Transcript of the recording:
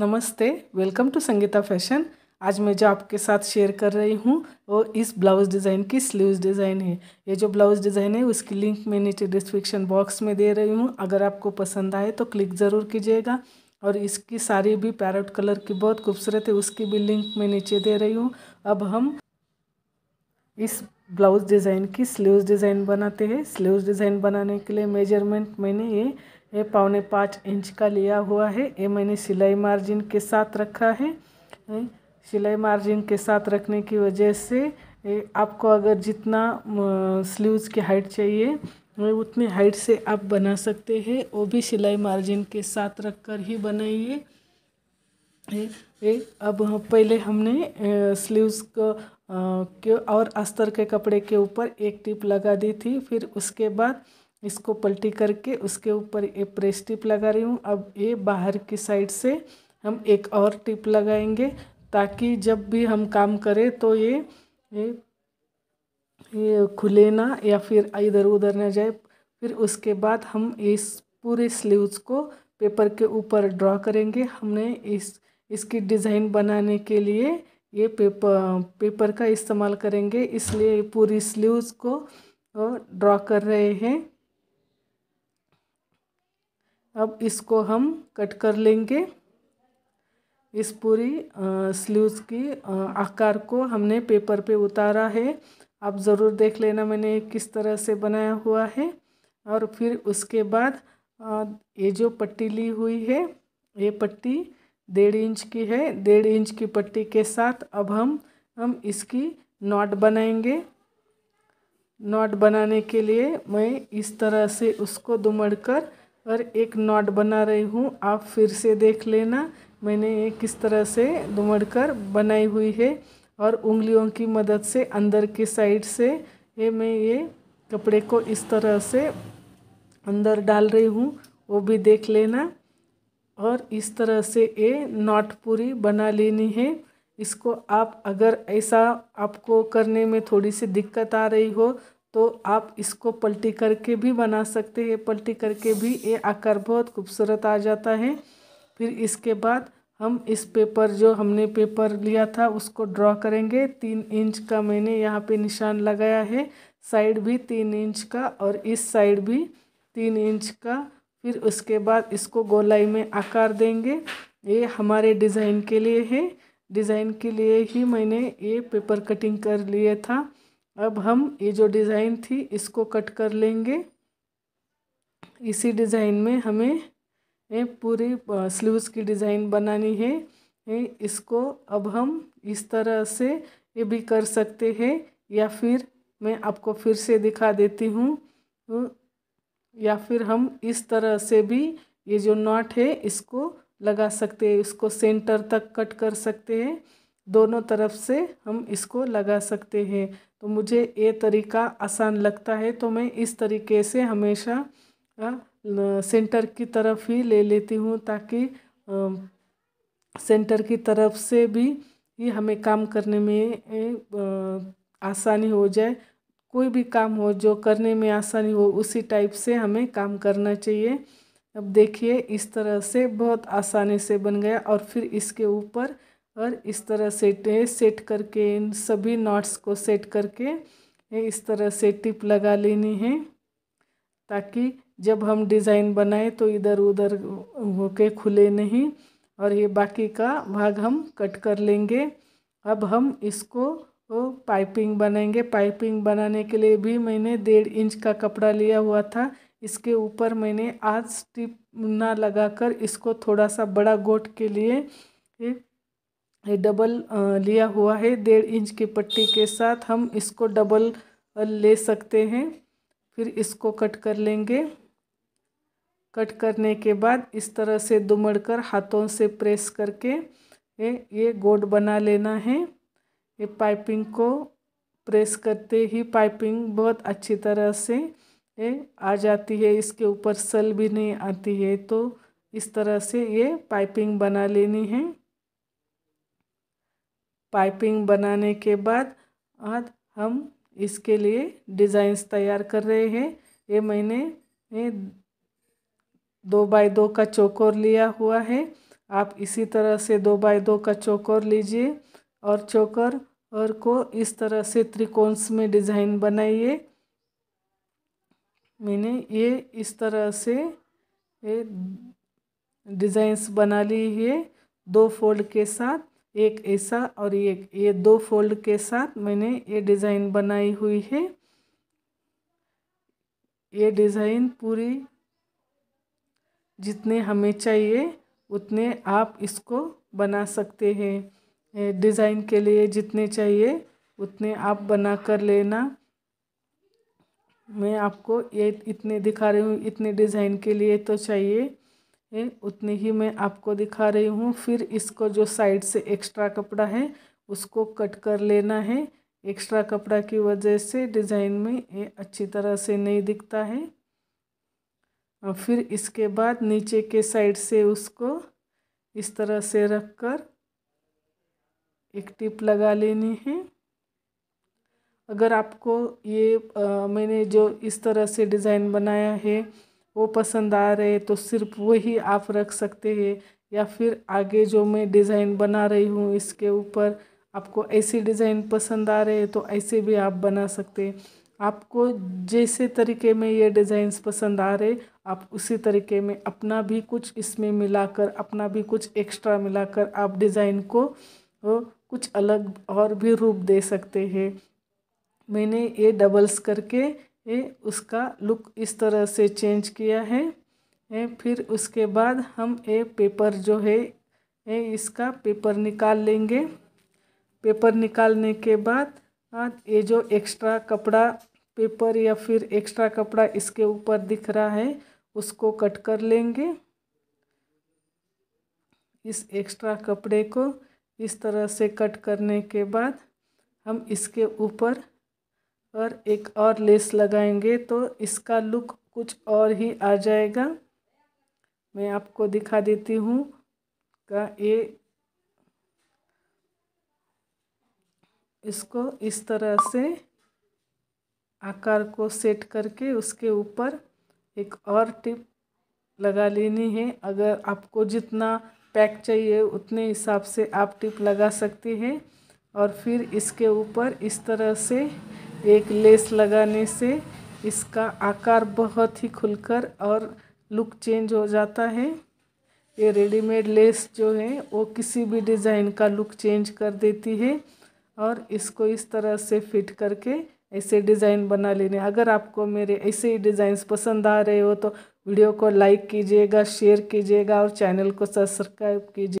नमस्ते welcome to Sangeeta fashion आज मैं जो आपके साथ शेयर कर रही हूँ वो इस ब्लाउज़ डिज़ाइन की स्लीव्स डिज़ाइन है ये जो ब्लाउज़ डिज़ाइन है उसकी लिंक मैं नीचे डिस्क्रिप्शन बॉक्स में दे रही हूँ अगर आपको पसंद आए तो क्लिक ज़रूर कीजिएगा और इसकी साड़ी भी पैरट कलर की बहुत खूबसूरत है उसकी भी लिंक मैं नीचे दे रही हूँ अब हम इस ब्लाउज़ डिज़ाइन की स्लीव्स डिज़ाइन बनाते हैं स्लीव्स डिज़ाइन बनाने के लिए मेजरमेंट मैंने ये ये पौने पाँच इंच का लिया हुआ है ये मैंने सिलाई मार्जिन के साथ रखा है सिलाई मार्जिन के साथ रखने की वजह से आपको अगर जितना स्लीव्स की हाइट चाहिए उतनी हाइट से आप बना सकते हैं वो भी सिलाई मार्जिन के साथ रख कर ही बनाइए अब पहले हमने स्लीव्स को के और अस्तर के कपड़े के ऊपर एक टिप लगा दी थी फिर उसके बाद इसको पलटी करके उसके ऊपर ये प्रेस टिप लगा रही हूँ अब ये बाहर की साइड से हम एक और टिप लगाएंगे ताकि जब भी हम काम करें तो ये ये, ये खुले ना या फिर इधर उधर ना जाए फिर उसके बाद हम इस पूरे स्लीव्स को पेपर के ऊपर ड्रॉ करेंगे हमने इस इसकी डिज़ाइन बनाने के लिए ये पेपर पेपर का इस्तेमाल करेंगे इसलिए पूरी स्लीव्स को ड्रॉ कर रहे हैं अब इसको हम कट कर लेंगे इस पूरी स्लीव्स की आकार को हमने पेपर पे उतारा है आप ज़रूर देख लेना मैंने किस तरह से बनाया हुआ है और फिर उसके बाद ये जो पट्टी ली हुई है ये पट्टी डेढ़ इंच की है डेढ़ इंच की पट्टी के साथ अब हम हम इसकी नॉट बनाएंगे नॉट बनाने के लिए मैं इस तरह से उसको दुमड़ कर और एक नॉट बना रही हूँ आप फिर से देख लेना मैंने ये किस तरह से दुमड़ कर बनाई हुई है और उंगलियों की मदद से अंदर के साइड से ये मैं ये कपड़े को इस तरह से अंदर डाल रही हूँ वो भी देख लेना और इस तरह से ये नॉट पूरी बना लेनी है इसको आप अगर ऐसा आपको करने में थोड़ी सी दिक्कत आ रही हो तो आप इसको पलटी करके भी बना सकते हैं पलटी करके भी ये आकार बहुत खूबसूरत आ जाता है फिर इसके बाद हम इस पेपर जो हमने पेपर लिया था उसको ड्रॉ करेंगे तीन इंच का मैंने यहाँ पे निशान लगाया है साइड भी तीन इंच का और इस साइड भी तीन इंच का फिर उसके बाद इसको गोलाई में आकार देंगे ये हमारे डिज़ाइन के लिए है डिज़ाइन के लिए ही मैंने ये पेपर कटिंग कर लिया था अब हम ये जो डिज़ाइन थी इसको कट कर लेंगे इसी डिज़ाइन में हमें पूरी स्लीव्स की डिज़ाइन बनानी है इसको अब हम इस तरह से ये भी कर सकते हैं या फिर मैं आपको फिर से दिखा देती हूँ या फिर हम इस तरह से भी ये जो नॉट है इसको लगा सकते हैं इसको सेंटर तक कट कर सकते हैं दोनों तरफ से हम इसको लगा सकते हैं तो मुझे ये तरीका आसान लगता है तो मैं इस तरीके से हमेशा सेंटर की तरफ ही ले लेती हूँ ताकि सेंटर की तरफ से भी ही हमें काम करने में आसानी हो जाए कोई भी काम हो जो करने में आसानी हो उसी टाइप से हमें काम करना चाहिए अब देखिए इस तरह से बहुत आसानी से बन गया और फिर इसके ऊपर और इस तरह से सेट करके इन सभी नॉट्स को सेट करके इस तरह से टिप लगा लेनी है ताकि जब हम डिज़ाइन बनाए तो इधर उधर होके खुले नहीं और ये बाकी का भाग हम कट कर लेंगे अब हम इसको तो पाइपिंग बनाएंगे पाइपिंग बनाने के लिए भी मैंने डेढ़ इंच का कपड़ा लिया हुआ था इसके ऊपर मैंने आज टिप ना लगाकर इसको थोड़ा सा बड़ा गोट के लिए डबल लिया हुआ है डेढ़ इंच की पट्टी के साथ हम इसको डबल ले सकते हैं फिर इसको कट कर लेंगे कट करने के बाद इस तरह से दुमड़ कर हाथों से प्रेस करके ये ये गोड बना लेना है ये पाइपिंग को प्रेस करते ही पाइपिंग बहुत अच्छी तरह से ये आ जाती है इसके ऊपर सल भी नहीं आती है तो इस तरह से ये पाइपिंग बना लेनी है पाइपिंग बनाने के बाद आज हम इसके लिए डिज़ाइंस तैयार कर रहे हैं ये मैंने ये दो बाय दो का चौकोर लिया हुआ है आप इसी तरह से दो बाय दो का चौकोर लीजिए और चौकर और को इस तरह से त्रिकोण में डिज़ाइन बनाइए मैंने ये इस तरह से ये डिज़ाइंस बना ली है दो फोल्ड के साथ एक ऐसा और एक ये दो फोल्ड के साथ मैंने ये डिज़ाइन बनाई हुई है ये डिज़ाइन पूरी जितने हमें चाहिए उतने आप इसको बना सकते हैं डिज़ाइन के लिए जितने चाहिए उतने आप बना कर लेना मैं आपको ये इतने दिखा रही हूँ इतने डिज़ाइन के लिए तो चाहिए है उतनी ही मैं आपको दिखा रही हूँ फिर इसको जो साइड से एक्स्ट्रा कपड़ा है उसको कट कर लेना है एक्स्ट्रा कपड़ा की वजह से डिज़ाइन में ये अच्छी तरह से नहीं दिखता है और फिर इसके बाद नीचे के साइड से उसको इस तरह से रख कर एक टिप लगा लेनी है अगर आपको ये आ, मैंने जो इस तरह से डिज़ाइन बनाया है वो पसंद आ रहे तो सिर्फ वही आप रख सकते हैं या फिर आगे जो मैं डिज़ाइन बना रही हूँ इसके ऊपर आपको ऐसे डिज़ाइन पसंद आ रहे हैं तो ऐसे भी आप बना सकते हैं आपको जैसे तरीके में ये डिज़ाइन पसंद आ रहे आप उसी तरीके में अपना भी कुछ इसमें मिलाकर अपना भी कुछ एक्स्ट्रा मिलाकर आप डिज़ाइन को कुछ अलग और भी रूप दे सकते हैं मैंने ये डबल्स करके है उसका लुक इस तरह से चेंज किया है है फिर उसके बाद हम ये पेपर जो है है इसका पेपर निकाल लेंगे पेपर निकालने के बाद हाँ, ये जो एक्स्ट्रा कपड़ा पेपर या फिर एक्स्ट्रा कपड़ा इसके ऊपर दिख रहा है उसको कट कर लेंगे इस एक्स्ट्रा कपड़े को इस तरह से कट करने के बाद हम इसके ऊपर पर एक और लेस लगाएंगे तो इसका लुक कुछ और ही आ जाएगा मैं आपको दिखा देती हूँ का ये इसको इस तरह से आकार को सेट करके उसके ऊपर एक और टिप लगा लेनी है अगर आपको जितना पैक चाहिए उतने हिसाब से आप टिप लगा सकती हैं और फिर इसके ऊपर इस तरह से एक लेस लगाने से इसका आकार बहुत ही खुलकर और लुक चेंज हो जाता है ये रेडीमेड लेस जो है वो किसी भी डिज़ाइन का लुक चेंज कर देती है और इसको इस तरह से फिट करके ऐसे डिज़ाइन बना लेने अगर आपको मेरे ऐसे ही डिज़ाइंस पसंद आ रहे हो तो वीडियो को लाइक कीजिएगा शेयर कीजिएगा और चैनल को सब्सक्राइब कीजिए